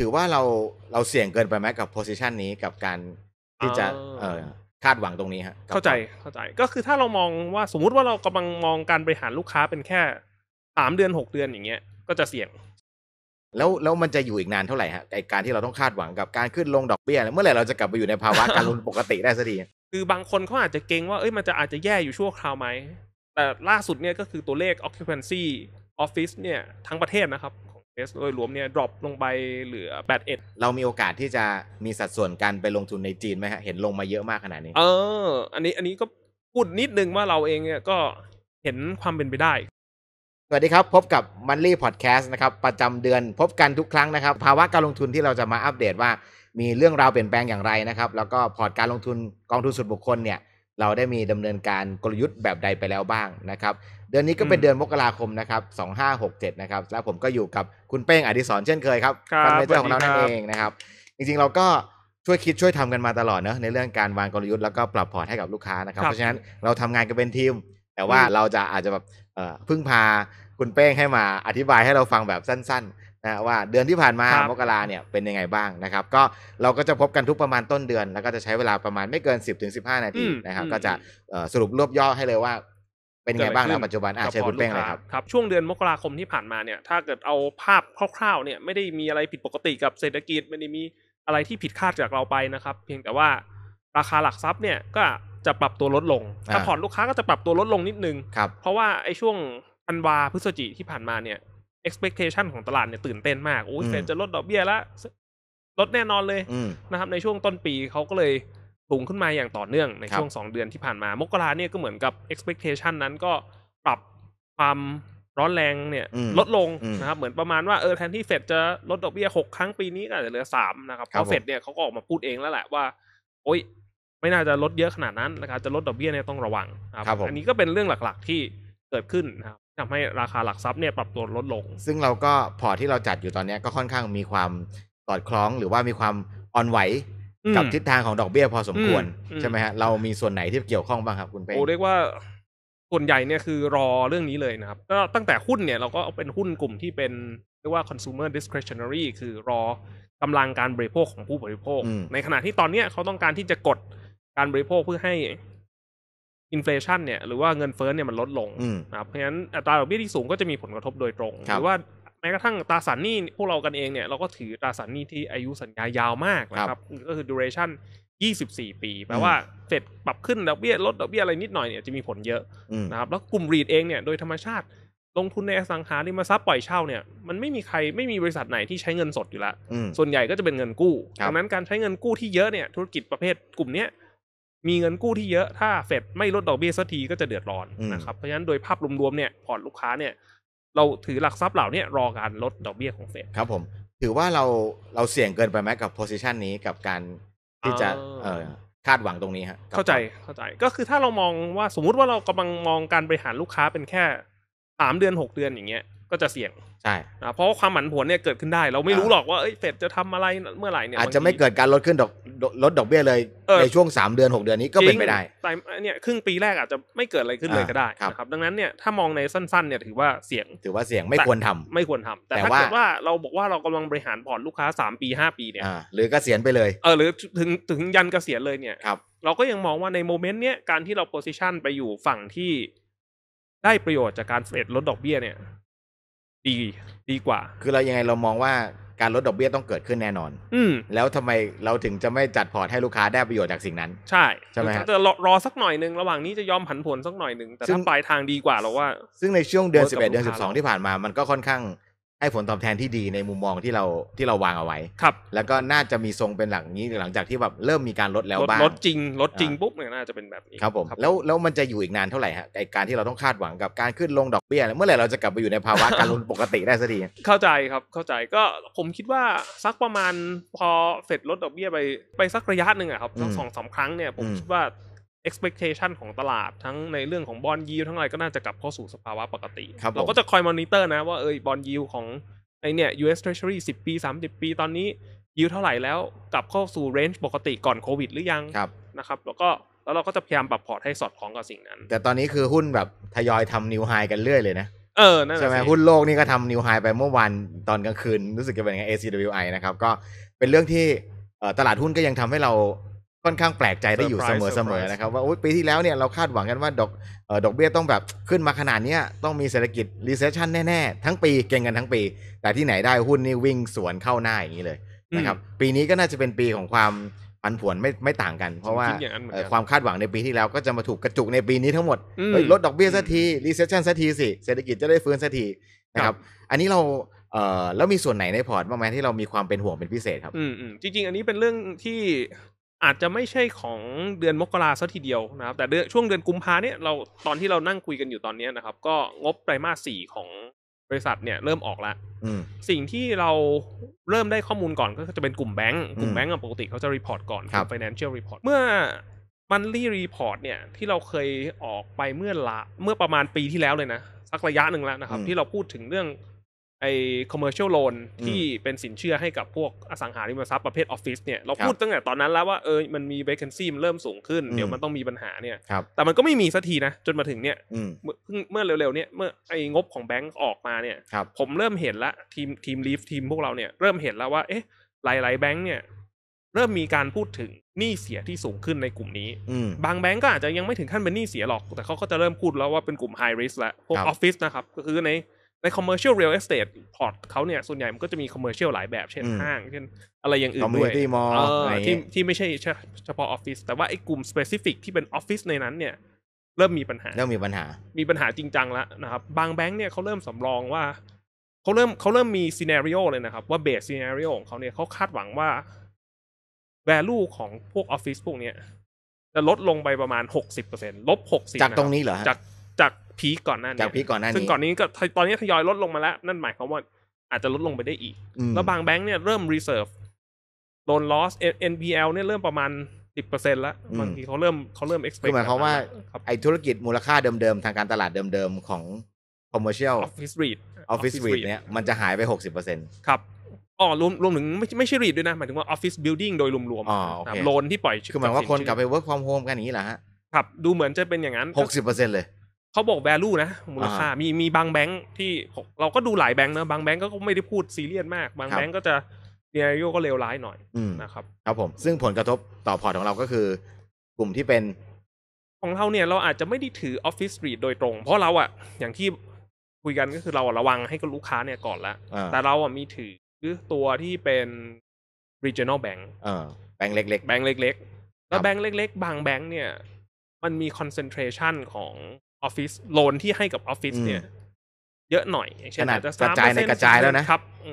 ถือว่าเราเราเสี่ยงเกินไปไหมกับโพสิชันนี้กับการที่จะเอคาดหวังตรงนี้ฮะเข้าใจเข้าใจก็คือถ้าเรามองว่าสมมุติว่าเรากำลังมองการบริหารลูกค้าเป็นแค่สามเดือนหกเดือนอย่างเงี้ยก็จะเสี่ยง แล้วแล้วมันจะอยู่อีกนานเท่าไหร่ฮะไอการที่เราต้องคาดหวังกับการขึ้นลงดอกเบี้ยเมื่อไหร่เราจะกลับไปอยู่ในภาวะการลงปกติได้สักทีคือบางคนเขาอาจจะเก่งว่าเอ้ยมันจะอาจจะแย่อยู่ชั่วคราวไหมแต่ล่าสุดเนี่ยก็คือตัวเลข occupancy office เนี่ย ทั้งประเทศนะครับสโดยรวมเนี่ยดรอปลงไปเหลือ 81 เรามีโอกาสที่จะมีสัดส่วนการไปลงทุนในจีนไหมฮะเห็นลงมาเยอะมากขนาดนี้ เออ อันนี้อันนี้ก็พูดนิดนึงว่าเราเองเนี่ยก็เห็นความเป็นไปได้ สวัสดีครับ พบกับ m ั n ลี่พอดแคสตนะครับ ประจำเดือนพบกันทุกครั้งนะครับ ภาวะการลงทุนที่เราจะมาอัปเดตว่ามีเรื่องราวเปลี่ยนแปลงอย่างไรนะครับ แล้วก็พอร์ตการลงทุนกองทุนสุดบุคคลเนี่ย เราได้มีดำเนินการกลยุทธ์แบบใดไปแล้วบ้างนะครับเดือนนี้ก็เป็นเดือนมกราคมนะครับ 2567 นะครับ แล้วผมก็อยู่กับคุณเป้งอดิศรเช่นเคยครับฟันเนเจอร์ของเรานั่นเองนะครับ จริงๆ เราก็ช่วยคิดช่วยทำกันมาตลอดเนอะในเรื่องการวางกลยุทธ์แล้วก็ปรับพอร์ตให้กับลูกค้านะครับ เพราะฉะนั้นเราทำงานกันเป็นทีม แต่ว่าเราจะอาจจะแบบพึ่งพาคุณเป้งให้มาอธิบายให้เราฟังแบบสั้นๆ นะว่าเดือนที่ผ่านมามกราเนี่ยเป็นยังไงบ้างนะครับ ก็เราก็จะพบกันทุกประมาณต้นเดือน แล้วก็จะใช้เวลาประมาณไม่เกิน 10-15นาทีนะครับ ก็จะสรุปรวบย่อให้เลยว่าเป็นไงบ้างแล้วปัจจุบันอาเชิญคุณเป้งเลยครับครับช่วงเดือนมกราคมที่ผ่านมาเนี่ยถ้าเกิดเอาภาพคร่าวๆเนี่ยไม่ได้มีอะไรผิดปกติกับเศรษฐกิจไม่ได้มีอะไรที่ผิดคาดจากเราไปนะครับ เพียงแต่ว่า ราคาหลักทรัพย์ เนี่ย ก็จะปรับตัวลดลงถ้าผ่อนลูกค้าก็จะปรับตัวลดลงนิดนึงเพราะว่าไอ้ช่วงอันวาพฤศจิที่ผ่านมาเนี่ย expectation ของตลาดเนี่ยตื่นเต้นมากโอ้ยเฟดจะลดดอกเบี้ยละลดแน่นอนเลยนะครับ ในช่วงต้นปีเขาก็เลยสูงขึ้นมาอย่างต่อเนื่องในช่วง 2 เดือนที่ผ่านมา มกราเนี่ยก็เหมือนกับ expectation นั้นก็ปรับความร้อนแรงเนี่ยลดลงนะครับเหมือนประมาณว่า เออแทนที่เฟดจะลดดอกเบี้ยหกครั้งปีนี้ก็อาจจะเหลือสามนะครับ เพราะเฟดเนี่ยเขาก็ออกมาพูดเองแล้วแหละว่าโอ๊ยไม่น่าจะลดเยอะขนาดนั้นนะครับจะลดดอกเบี้ยเนี่ยต้องระวังครับอันนี้ก็เป็นเรื่องหลักๆที่เกิดขึ้นนะครับทำให้ราคาหลักทรัพย์เนี่ยปรับตัวลดลง ซึ่งเราก็พอที่เราจัดอยู่ตอนนี้ก็ค่อนข้างมีความสอดคล้องหรือว่ามีความอ่อนไหวกับทิศทางของดอกเบี้ยพอสมควร ใช่ไหมฮะเรามีส่วนไหนที่เกี่ยวข้องบ้างครับ คุณเป้โอ้เรียกว่า ส่วนใหญ่เนี่ยคือรอเรื่องนี้เลยนะครับก็ตั้งแต่หุ้นเนี่ยเราก็เป็นหุ้นกลุ่มที่เป็นเรียกว่า consumer discretionary คือรอกำลังการบริโภคของผู้บริโภค ในขณะที่ตอนเนี้ยเขาต้องการที่จะกดการบริโภคเพื่อให้อินฟลชันเนี่ย หรือว่าเงินเฟ้อเนี่ยมันลดลงนะครับเพราะฉะนั้นอัตราดอกเบี้ยที่สูงก็จะมีผลกระทบโดยตรงหรือว่าแม้กระทั่งตาสันนี่พวกเรากันเองเนี่ย เราก็ถือตาสันนี่ที่อายุสัญญายาวมากนะครับก็คือ duration 24 ปี แปลว่าเฟดปรับขึ้นดอกเบี้ยลดดอกเบี้ยอะไรนิดหน่อยเนี่ยจะมีผลเยอะนะครับแล้วกลุ่มรีดเองเนี่ยโดยธรรมชาติลงทุนในอสังหาริมทรัพย์ปล่อยเช่าเนี่ยมันไม่มีใครไม่มีบริษัทไหนที่ใช้เงินสดอยู่ละส่วนใหญ่ก็จะเป็นเงินกู้ดังนั้นการใช้เงินกู้ที่เยอะเนี่ยธุรกิจประเภทกลุ่มเนี้ยมีเงินกู้ที่เยอะถ้าเฟดไม่ลดดอกเบี้ยสักทีก็จะเดือดร้อนนะครับเพราะฉะนั้นโดยภาพรวมๆเนี่ยพอร์ตลูกค้าเนี่ยเราถือหลักทรัพย์เหล่านี้รอการลดดอกเบี้ยของเฟด ครับผม ถือว่าเราเราเสี่ยงเกินไปไหมกับโพสิชันนี้กับการที่จะเคาดหวังตรงนี้ฮะเข้าใจ เข้าใจ ก็คือถ้าเรามองว่าสมมุติว่าเรากำลังมองการบริหารลูกค้าเป็นแค่สามเดือนหกเดือนอย่างเงี้ยก็จะเสี่ยงใช่เพราะความหมันผวนเนี่ยเกิดขึ้นได้ เราไม่รู้หรอกว่าเฟดจะทำอะไรเมื่อไหร่เนี่ยอาจจะไม่เกิดการลดขึ้นดอกลดดอกเบี้ยเลยในช่วง 3 เดือน 6 เดือนนี้ก็เป็นไปได้ แต่เนี่ย ครึ่งปีแรกอาจจะไม่เกิดอะไรขึ้นเลยก็ได้นะครับ ดังนั้นเนี่ย ถ้ามองในสั้นๆ เนี่ยถือว่าเสี่ยง ถือว่าเสี่ยงไม่ควรทำ ไม่ควรทำ แต่ถ้าเกิดว่าเราบอกว่าเรากำลังบริหารพอร์ตลูกค้า3ปี5ปีเนี่ยหรือเกษียณไปเลย เออหรือถึงถึงยันเกษียณเลยเนี่ยเราก็ยังมองว่าในโมเมนต์เนี้ยการที่เราโพสิชันไปอยู่ฝั่งที่ได้ประโยชน์จากการเฟดลดดอกเบี้ยเนี่ยดีดีกว่า คือเรายังไงเรามองว่าการลดดอกเบี้ยต้องเกิดขึ้นแน่นอน อืแล้วทำไมเราถึงจะไม่จัดพอร์ตให้ลูกค้าได้ประโยชน์จากสิ่งนั้น ใช่ใช่ไหมฮะจะรอรอสักหน่อยหนึ่งระหว่างนี้จะยอมผันผวนสักหน่อยหนึ่งแต่ซึ่ถ้าปลายทางดีกว่าเราว่า ซึ่งในช่วงเดือน11 เดือน12 ที่ผ่านมามันก็ค่อนข้างให้ผลตอบแทนที่ดีในมุมมองที่เราที่เราวางเอาไว้ ครับ แล้วก็น่าจะมีทรงเป็นหลังนี้หลังจากที่แบบเริ่มมีการลดแล้วบ้าง ลดจริงลดจริงปุ๊บเนี่ยน่าจะเป็นแบบนี้ครับผมแล้วแล้วมันจะอยู่อีกนานเท่าไหร่ฮะไอการที่เราต้องคาดหวังกับการขึ้นลงดอกเบี้ยเมื่อไหร่เราจะกลับไปอยู่ในภาวะการลงปกติได้สักทีเข้าใจครับเข้าใจก็ผมคิดว่าสักประมาณพอเสร็จลดดอกเบี้ยไปไปสักระยะหนึ่งอะครับสองสามครั้งเนี่ยผมคิดว่า expectation ของตลาดทั้งในเรื่องของบอลยิวทั้งอะไรก็น่าจะกลับเข้าสู่สภาวะปกติ เราก็จะคอยมอนิเตอร์นะว่าเอยบอลยิวของไอเนี่ย US Treasury 10 ปี 30 ปี ตอนนี้ยิวเท่าไหร่แล้วกลับเข้าสู่เรนจ์ปกติก่อนโควิด หรือยังนะครับ แล้วก็แล้วเราก็จะพยายามปรับพอร์ตให้สอดคล้องกับสิ่งนั้น แต่ตอนนี้คือหุ้นแบบทยอยทำนิวไฮกันเรื่อยเลยนะเออใช่ไหมหุ้นโลกนี่ก็ทำนิวไฮไปเมื่อวันตอนกลางคืนรู้สึกจะเป็นไง ACWI นะครับก็เป็นเรื่องที่ตลาดหุ้นก็ยังทำให้เราค่อนข้างแปลกใจได้อยู่เสมอเสมอนะครับว่าปีที่แล้วเนี่ยเราคาดหวังกันว่าดอกดอกเบี้ยต้องแบบขึ้นมาขนาดนี้ต้องมีเศรษฐกิจรีเซชชันแน่ ๆ ทั้งปีเก่งกันทั้งปี แต่ที่ไหนได้หุ้นนี่วิ่งสวนเข้าหน้าอย่างนี้เลยนะครับปีนี้ก็น่าจะเป็นปีของความผันผวนไม่ไม่ต่างกัน เพราะว่าความคาดหวังในปีที่แล้วก็จะมาถูกกระจุกในปีนี้ทั้งหมดลดดอกเบี้ยสักทีรีเซชชันสักทีสิเศรษฐกิจจะได้ฟื้นสักทีนะครับอันนี้เราเออแล้วมีส่วนไหนในพอร์ตบ้างไหมที่เรามีความเป็นห่วงเป็นพิเศษครับอืมจริงๆอันนี้เป็นเรื่องที่อาจจะไม่ใช่ของเดือนมกราซะทีเดียวนะครับ แต่เดือนช่วงเดือนกุมภาเนี่ยเราตอนที่เรานั่งคุยกันอยู่ตอนนี้นะครับ ก็งบไตรมาสสี่ของบริษัทเนี่ยเริ่มออกละสิ่งที่เราเริ่มได้ข้อมูลก่อนก็จะเป็นกลุ่มแบงก์กลุ่มแบงก์ปกติเขาจะรีพอร์ตก่อนครับ financial report เมื่อมันรีรีพอร์ตเนี่ยที่เราเคยออกไปเมื่อละเมื่อประมาณปีที่แล้วเลยนะ สักระยะหนึ่งแล้วนะครับ ที่เราพูดถึงเรื่องไอ้ commercial loan ที่เป็นสินเชื่อให้กับพวกอสังหาริมทรัพย์ประเภทออฟฟิศเนี่ยเราพูดตั้งแต่ตอนนั้นแล้วว่าเออมันมี vacancy มันเริ่มสูงขึ้น เดี๋ยวมันต้องมีปัญหาเนี่ยแต่มันก็ไม่มีสักทีนะจนมาถึงเนี่ยเมื่อเร็วๆเนี่ยเมื่อไอ้งบของแบงก์ออกมาเนี่ยผมเริ่มเห็นละทีมทีมลีฟทีมพวกเราเนี่ยเริ่มเห็นแล้วว่า เอ๊ะหลายๆแบงก์เนี่ยเริ่มมีการพูดถึงหนี้เสียที่สูงขึ้นในกลุ่มนี้บางแบงก์ก็อาจจะยังไม่ถึงขั้นเป็นหนี้เสียหรอกแต่เขาก็จะเริ่มพูดแล้วว่าเป็นกลุ่ม high risk แล้วพวกออฟฟิศนะครับก็คือในใน commercial real estate port เขาเนี่ย ส่วนใหญ่มันก็จะมี commercial หลายแบบเช่น ห้าง เช่น อะไรอย่างอื่นด้วยที่ที่ไม่ใช่เฉพาะออฟฟิศแต่ว่าไอ้กลุ่ม specific ที่เป็นออฟฟิศในนั้นเนี่ย เริ่มมีปัญหาเริ่มมีปัญหา มีปัญหาจริงจังแล้วนะครับ บางแบงค์เนี่ยเขาเริ่มสำรองว่าเขาเริ่มเขาเริ่มมีซีเนริโอเลยนะครับ ว่าเบสซีเนริโอของเขาเนี่ยเขาคาดหวังว่า value ของพวกออฟฟิศพวกเนี้ยจะลดลงไปประมาณหกสิบเปอร์เซ็นลบหกสิบจากตรงนี้เหรอจากพีก่อนหน้านี้จากพีก่อนหน้านี้ซึ่งก่อนนี้ก็ตอนนี้ทยอยลดลงมาแล้ว นั่นหมายความว่าอาจจะลดลงไปได้อีก แล้วบางแบงค์เนี่ยเริ่ม reserve โดน loss NPL เนี่ยเริ่มประมาณสิบเปอร์เซ็นต์ละบางทีเขาเริ่มเขาเริ่ม expect คือหมายความว่า ไอธุรกิจมูลค่าเดิมๆ ทางการตลาดเดิมๆ ของ commercial office REIT office REIT เนี่ยมันจะหายไปหกสิบเปอร์เซ็นต์ครับอ๋อรวมรวมถึงไม่ไม่ใช่รีดด้วยนะ หมายถึงว่าออฟฟิศบิลดิ่งโดยรวมๆโลนที่ปล่อยคือหมายว่าคนกลับไปเวิร์กฟอร์มโฮมกันอย่างนี้เหรอฮะครับดูเหมือนจะเป็นอย่างนั้นหกสิบเปอร์เซ็นต์เลยเขาบอก value นะ มูลค่า มีมีบางแบงค์ที่เราก็ดูหลายแบงค์นะบางแบงค์ก็ไม่ได้พูดซีเรียสมาก บางแบงค์ก็จะเนียโยก็เลวร้ายหน่อยนะครับครับผมซึ่งผลกระทบต่อพอร์ตของเราก็คือ กลุ่มที่เป็นของเราเนี่ย เราอาจจะไม่ได้ถือออฟฟิศรีโดยตรง เพราะเราอะอย่างที่คุยกันก็คือเราระวังให้กับลูกค้าเนี่ยก่อนละแต่เราอะมีถือตัวที่เป็น regional bank แบงค์เล็กๆแบงค์เล็กๆแล้วแบงค์เล็กๆบางแบงค์เนี่ย มันมีคอนเซนเทรชั o ของออฟฟิศโลนที่ให้กับออฟฟิศเนี่ยเยอะหน่อยอย่างเช่นขนาดกระจายในกระจายแล้วนะ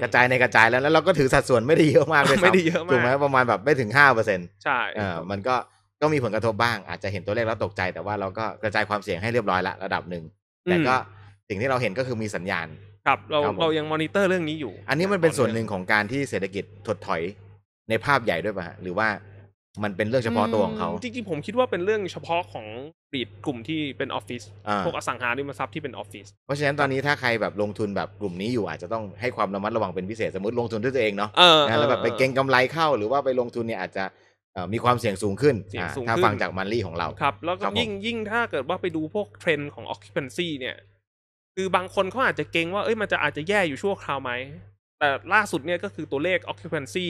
กระจายในกระจายแล้วแล้วเราก็ถือสัดส่วนไม่ได้เยอะมากเลยไม่ได้เยอะมากถูกไหมประมาณแบบไม่ถึงห้าเปอร์เซ็นต์ใช่เออมันก็ก็มีผลกระทบบ้าง อาจจะเห็นตัวเลขแล้วตกใจ แต่ว่าเราก็กระจายความเสี่ยงให้เรียบร้อยละระดับหนึ่งแต่ก็สิ่งที่เราเห็นก็คือมีสัญญาณครับ เราเรายังมอนิเตอร์เรื่องนี้อยู่ อันนี้มันเป็นส่วนหนึ่งของการที่เศรษฐกิจถดถอยในภาพใหญ่ด้วยป่ะหรือว่ามันเป็นเรื่องเฉพาะตัวของเขาจริงๆผมคิดว่าเป็นเรื่องเฉพาะของบีดกลุ่มที่เป็นออฟฟิศพวกอสังหาริมทรัพย์ที่เป็นออฟฟิศเพราะฉะนั้นตอนนี้ถ้าใครแบบลงทุนแบบกลุ่มนี้อยู่อาจจะต้องให้ความระมัดระวังเป็นพิเศษสมมติลงทุนด้วยตัวเองเนาะแล้วแบบไปเก็งกำไรเข้า หรือว่าไปลงทุนเนี่ยอาจจะมีความเสี่ยงสูงขึ้นถ้าฟังจากมันลี่ของเราครับแล้วก็ยิ่งยิ่งถ้าเกิดว่าไปดูพวกเทรนด์ของออคิ p a นซีเนี่ยคือบางคนเขาอาจจะเก็งว่าเอ้ยมันจะอาจจะแย่อยู่ชั่วคราวไหมแต่ล่าสุดเนี่ยก็คือตัวเลข occupancy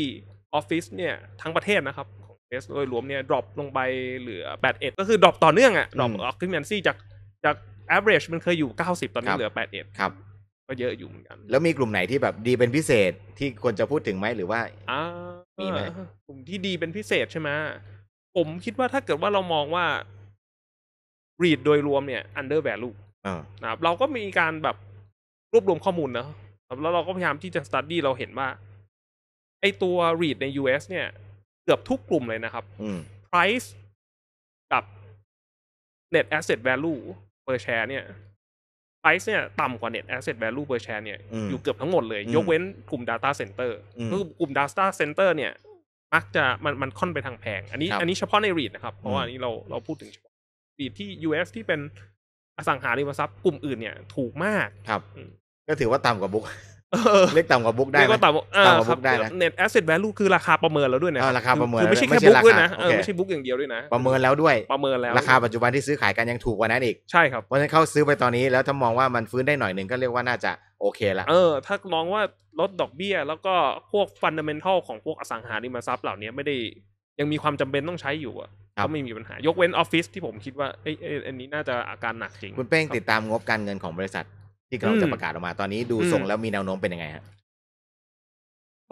office เนี่ยทั้งประเทศนะครับเอสโดยรวมเนี่ยดรอปลงไปเหลือแปดเอ็ดก็คือดรอปต่อเนื่องอะดรอปออกคิมแอนซี่จากจาก a อ e r a จ e มันเคยอยู่เก้าสิบตอนนี้เหลือแปดเอ็ดครับก็เยอะอยู่เหมือนกันแล้วมีกลุ่มไหนที่แบบดีเป็นพิเศษที่ควรจะพูดถึงไหมหรือว่าอ่ามีไหมกลุ่มที่ดีเป็นพิเศษใช่ไหมผมคิดว่าถ้าเกิดว่าเรามองว่ารีดโดยรวมเนี่ยอันเดอร์แวลูนะครับเราก็มีการแบบรวบรวมข้อมูลนะ แล้วเราก็พยายามที่จะสตัดดี้เราเห็นว่าไอตัวรีดใน US เนี่ยเกือบทุกกลุ่มเลยนะครับ price กับ net asset value per share เนี่ย price เนี่ยต่ำกว่า net asset value per share เนี่ยอยู่เกือบทั้งหมดเลย ยกเว้นกลุ่ม data center คือกลุ่ม data center เนี่ย มักจะมันมันค่อนไปทางแพง อันนี้ อันนี้เฉพาะในรีดนะครับ เพราะว่าอันนี้เราเราพูดถึงเฉพาะรีดที่ US ที่เป็นอสังหาริมทรัพย์กลุ่มอื่น เนี่ย ถูกมาก ครับ ก็ถือว่าต่ำกว่าบุ๊กเล็กต่ำกว่าบุ๊กได้เรียกว่าต่ำกว่าบุ๊กได้นะน็ตแอสเซทแวลูคือราคาประเมินแล้วด้วยนะราคาประเมินคือไม่ใช่แค่บุ๊กด้วยนะไม่ใช่บุ๊กอย่างเดียวด้วยนะ ประเมินแล้วด้วยประเมินแล้วราคาปัจจุบันที่ซื้อขายกันยังถูกกว่านั้นอีก ใช่ครับ เพราะฉะนั้นเข้าซื้อไปตอนนี้แล้วถ้ามองว่ามันฟื้นได้หน่อยหนึ่งก็เรียกว่าน่าจะโอเคละเออถ้ามองว่าลดดอกเบี้ย แล้วก็พวกฟันเดเมนทัลของพวกอสังหาริมทรัพย์ เหล่านี้ไม่ได้ยังมีความจำเป็นต้องใช้อยู่อ่ะก็ไม่มีปัญหา ยกเว้นออฟฟิศที่ผมคิดว่าเอ้ยอันนี้น่าจะอาการหนักจริงคุณเป้งติดตามงบการเงินของบริษัทที่ลรงจะประกาศออกมาตอนนี้ดูทรงแล้วมีแนวโน้มเป็นยังไงฮะ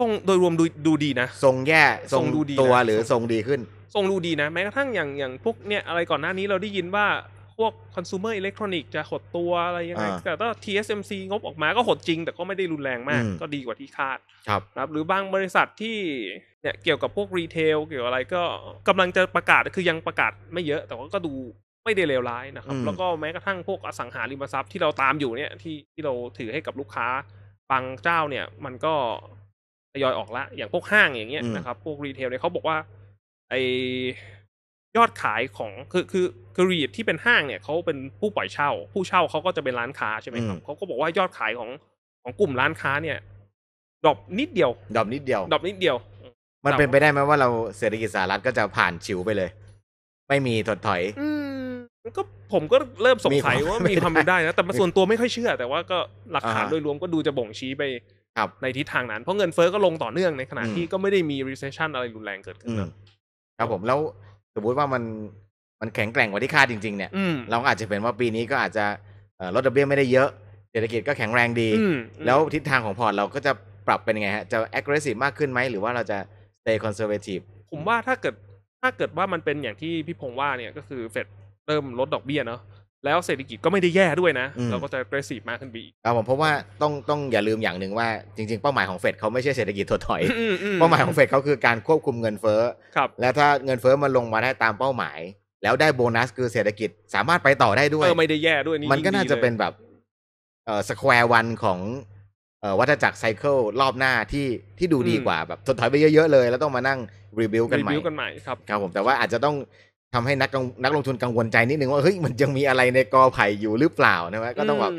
ทรงโดยรวมดูดูดีนะทรงแย่ทรงดูดีตัวหรือทรงดีขึ้น ทรงดูดีนะ แม้กระทั่งอย่างอย่างพวกเนี่ยอะไรก่อนหน้านี้เราได้ยินว่าพวกคอน sumer อิเล็กทรอนิกส์จะหดตัวอะไรยังไง แต่ถ้า TSMC งบออกมาก็หดจริง แต่ก็ไม่ได้รุนแรงมากก็ดีกว่าที่คาด ครับ ครับ หรือบางบริษัทที่เนี่ยเกี่ยวกับพวกรีเทลเกี่ยวอะไรก็กำลังจะประกาศคือยังประกาศไม่เยอะ แต่ว่าก็ดูไม่ได้เลวร้ายนะครับแล้วก็แม้กระทั่งพวกอสังหาริมทรัพย์ที่เราตามอยู่เนี่ยที่ที่เราถือให้กับลูกค้าบางเจ้าเนี่ย มันก็ทยอยออกละอย่างพวกห้างอย่างเงี้ยนะครับ พวกรีเทลเนี่ยเขาบอกว่าไอยอดขายของคือคือคือรีดที่เป็นห้างเนี่ยเขาเป็นผู้ปล่อยเช่า ผู้เช่าเขาก็จะเป็นร้านค้าใช่ไหมครับเขาก็บอกว่ายอดขายของของกลุ่มร้านค้าเนี่ยดรอปนิดเดียวดรอปนิดเดียวดรอปนิดเดียวมันเป็นไปได้ไหมว่าเราเศรษฐกิจสหรัฐก็จะผ่านชิวไปเลย ไม่มีถดถอยอืก็ผมก็เริ่มสงสัยว่ามีความเป็นได้นะ แต่ส่วนตัวไม่ค่อยเชื่อ แต่ว่าก็หลักฐานโดยรวมก็ดูจะบ่งชี้ไปในทิศทางนั้นเพราะเงินเฟ้อก็ลงต่อเนื่องในขณะที่ก็ไม่ได้มี recession อะไรรุนแรงเกิดขึ้นครับผม แล้วสมมติว่ามันมันแข็งแกร่งกว่าที่คาดจริงๆเนี่ย เราอาจจะเป็นว่าปีนี้ก็อาจจะลดดอกเบี้ยไม่ได้เยอะเศรษฐกิจก็แข็งแรงดี แล้วทิศทางของพอร์ตเราก็จะปรับเป็นไงฮะจะ aggressive มากขึ้นไหมหรือว่าเราจะ stay conservative ผมว่าถ้าเกิดถ้าเกิดว่ามันเป็นอย่างที่พี่พงว่าเนี่ยก็คือเฟดเริ่มลดดอกเบี้ยเนาะแล้วเศรษฐกิจก็ไม่ได้แย่ด้วยนะ เราก็จะเกรสีมากขึ้นไปอีกรัาผม เพราะว่าต้องต้องอย่าลืมอย่างหนึ่งว่าจริงๆ เป้าหมายของเฟดเขาไม่ใช่เศรษฐกิจถดถอยเป้าหมายของเฟดเขาคือการควบคุมเงินเฟ้อครับ แล้วถ้าเงินเฟ้อมันลงมาได้ตามเป้าหมาย แล้วได้โบนัสคือเศรษฐกิจสามารถไปต่อได้ด้วยเออไม่ได้แย่ด้วยนี่มันก็น่าจะเป็นแบบเออสแควร์วันของเออวัฏจักรไซเคิลรอบหน้าที่ที่ดูดีกว่าแบบถดถอยไปเยอะๆเลยแล้วต้องมานั่งรีบิวกันใหม่ิวกันใหม่ครับครับผมแต่ว่าอาจจะต้องทำให้นักนักลงทุนกังวลใจนิดนึงว่า เฮ้ย มันยังมีอะไรในกอไผ่อยู่หรือเปล่านะครับก็ต้องแบบ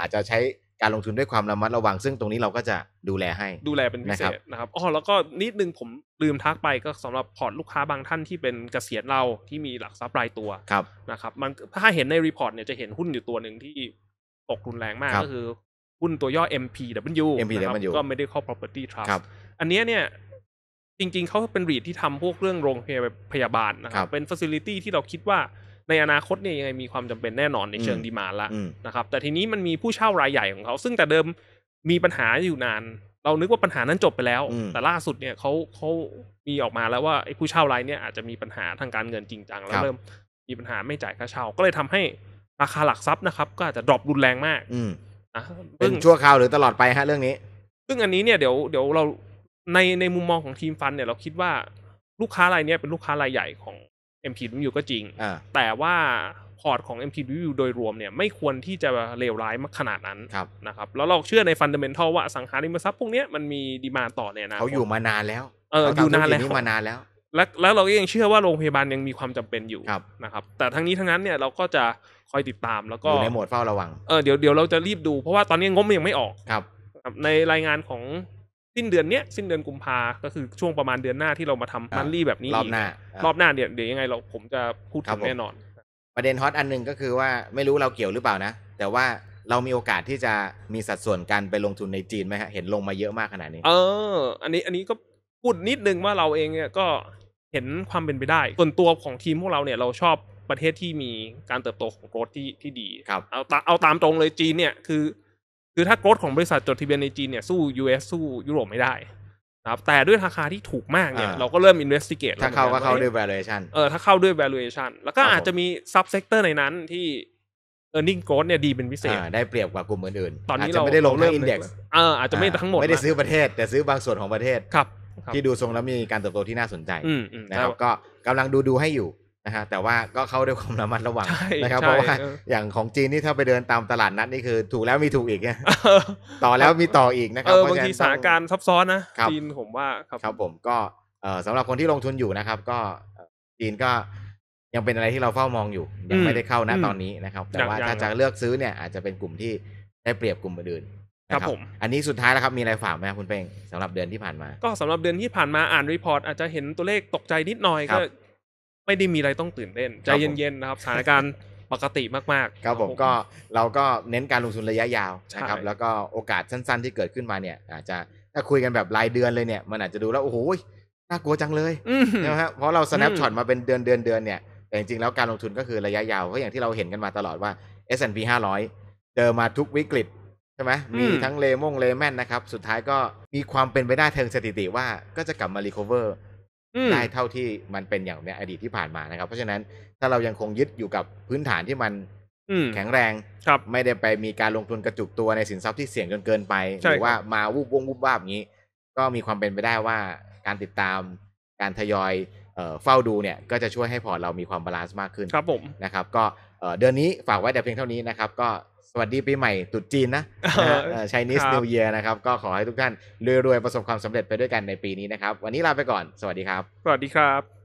อาจจะใช้การลงทุนด้วยความระมัดระวัง ซึ่งตรงนี้เราก็จะดูแลให้ดูแลเป็นพิเศษนะครับอ๋อแล้วก็นิดนึงผมลืมทักไปก็สำหรับพอร์ตลูกค้าบางท่านที่เป็นเกษียณเราที่มีหลักทรัพย์รายตัวนะครับมันถ้าเห็นในรีพอร์ตเนี่ยจะเห็นหุ้นอยู่ตัวหนึ่งที่ตกรุนแรงมาก ก็คือหุ้นตัวย่อ MPW MPW ก็่ได้ข้อ Property Trust อันนี้เนี่ยจริงๆเขาเป็นรีดที่ทำพวกเรื่องโรงพยาบาลนะครับ เป็นฟัซิลิตี้ที่เราคิดว่าในอนาคตเนี่ยยังไงมีความจำเป็นแน่นอนในเชิงดีมาละนะครับ แต่ทีนี้มันมีผู้เช่ารายใหญ่ของเขา ซึ่งแต่เดิมมีปัญหาอยู่นาน เรานึกว่าปัญหานั้นจบไปแล้ว แต่ล่าสุดเนี่ยเขาเขามีออกมาแล้วว่าไอ้ผู้เช่ารายเนี่ยอาจจะมีปัญหาทางการเงินจริงจังแล้วเริ่มมีปัญหาไม่จ่ายค่าเช่าก็เลยทำให้ราคาหลักทรัพย์นะครับก็อาจจะดรอปรุนแรงมาก อืมนะเป็นชั่วคราวหรือตลอดไปฮะเรื่องนี้ ซึ่งอันนี้เนี่ยเดี๋ยวเดี๋ยวเราในในมุมมองของทีมฟันเนี่ยเราคิดว่าลูกค้ารายนี้เป็นลูกค้ารายใหญ่ของ MTW ก็จริงแต่ว่าพอร์ตของ MTW โดยรวมเนี่ยไม่ควรที่จะเลวร้ายมากขนาดนั้นนะครับแล้วเราเชื่อในฟันเดเมนทัลว่าสังหาริมทรัพย์พวกนี้มันมีดีมาต่อเนี่ยนะ เขาอยู่มานานแล้ว เอออยู่นานแล้วมานานแล้ว แล้วเราก็ยังเชื่อว่าโรงพยาบาลยังมีความจำเป็นอยู่นะครับ แต่ทั้งนี้ทั้งนั้นเนี่ยเราก็จะคอยติดตามแล้วก็อยู่ในโหมดเฝ้าระวังเออเดี๋ยวเดี๋ยวเราจะรีบดูเพราะว่าตอนนี้งบมันยังไม่ออกครับในรายงานของสิ้นเดือนเนี้ยสิ้นเดือนกุมภาก็คือช่วงประมาณเดือนหน้าที่เรามาทำมันลี่แบบนี้รอบหน้ารอบหน้าเดี๋ยวเดี๋ยวยังไงเราผมจะพูดถึงแน่นอน ประเด็นฮอตอันหนึ่งก็คือว่าไม่รู้เราเกี่ยวหรือเปล่านะแต่ว่าเรามีโอกาสที่จะมีสัดส่วนการไปลงทุนในจีนไหมฮะเห็นลงมาเยอะมากขนาดนี้เออ อันนี้อันนี้ก็พูดนิดนึงว่าเราเองเนี่ยก็เห็นความเป็นไปได้ ส่วนตัวของทีมพวกเราเนี่ยเราชอบประเทศที่มีการเติบโตของโกรธที่ที่ดีครับเอาเอาตามตรงเลยจีนเนี่ยคือคือถ้าโกรดของบริษัทจดทะเบียนในจีนเนี่ยสู้ US สู้ยุโรปไม่ได้นะครับ แต่ด้วยราคาที่ถูกมากเนี่ยเราก็เริ่ม investigate ถ้าเข้าก็เข้าด้วย valuation เออถ้าเข้าด้วย valuation แล้วก็อาจจะมี subsector ในนั้นที่ earning growth เนี่ยดีเป็นพิเศษ ได้เปรียบกว่ากลุ่มอื่นๆตอนนี้เราไม่ได้ลงเรื่อง่ index เอออาจจะไม่ทั้งหมด ไม่ได้ซื้อประเทศ แต่ซื้อบางส่วนของประเทศครับที่ดูทรงแล้วมีการเติบโตที่น่าสนใจนะครับก็กำลังดูดูๆให้อยู่นะฮะแต่ว่าก็เข้าด้วยความระมัดระวังนะครับเพราะว่า อย่างของจีนนี่ถ้าไปเดินตามตลาดนัดนี่คือถูกแล้วมีถูกอีกนต่อแล้วมีต่ออีกนะครับบางทีสถานการณ์ซับซ้อนนะ จีนผมว่าครับครับผมก็สำหรับคนที่ลงทุนอยู่นะครับ ก็จีนก็ยังเป็นอะไรที่เราเฝ้ามองอยู่ ยังไม่ได้เข้านะตอนนี้นะครับ แต่ว่าถ้าจะเลือกซื้อเนี่ย อาจจะเป็นกลุ่มที่ได้เปรียบกลุ่มอื่นครับผมอันนี้สุดท้ายแล้วครับมีอะไรฝากไหมคุณเป้งสำหรับเดือนที่ผ่านมา ก็สำหรับเดือนที่ผ่านมาอ่านรีพอร์ตอาจจะเห็นตัวเลขตกใจนิดหน่อยก็ไม่ได้มีอะไรต้องตื่นเต้นใจเย็นๆนะครับสถานการณ์ปกติมากๆครับผมก็เราก็เน้นการลงทุนระยะยาวนะครับแล้วก็โอกาสสั้นๆที่เกิดขึ้นมาเนี่ย อาจจะถ้าคุยกันแบบรายเดือนเลยเนี่ย มันอาจจะดูแล้ว โอ้โหน่ากลัวจังเลยนะครับเพราะเรา snapshot มาเป็นเดือนเดือนเดือนเนี่ยแต่จริงๆ แล้วการลงทุนก็คือระยะยาว เพราะอย่างที่เราเห็นกันมาตลอดว่า S&P 500 เจอมาทุกวิกฤตใช่ไหมมีทั้งเลมงเลแมนนะครับ สุดท้ายก็มีความเป็นไปได้เทิงสถิติว่าก็จะกลับมารีคอเวอร์ได้เท่าที่มันเป็นอย่างในอดีตที่ผ่านมานะครับ เพราะฉะนั้นถ้าเรายังคงยึดอยู่กับพื้นฐานที่มันแข็งแรงครับไม่ได้ไปมีการลงทุนกระจุกตัวในสินทรัพย์ที่เสี่ยงจนเกินไป หรือว่ามาวุบวงวุบวาบอย่างนี้ ก็มีความเป็นไปได้ว่าการติดตามการทยอยเฝ้าดูเนี่ยก็จะช่วยให้พอร์ตเรามีความบาลานซ์มากขึ้นครับผมนะครับก็เดือนนี้ฝากไว้แต่เพียงเท่านี้นะครับก็สวัสดีปีใหม่ตุดจีนนะชไนนิสนิวเยีย์นะครับ ก็ขอให้ทุกท่านรวย ๆ ประสบความสำเร็จไปด้วยกันในปีนี้นะครับ วันนี้ลาไปก่อนสวัสดีครับ สวัสดีครับ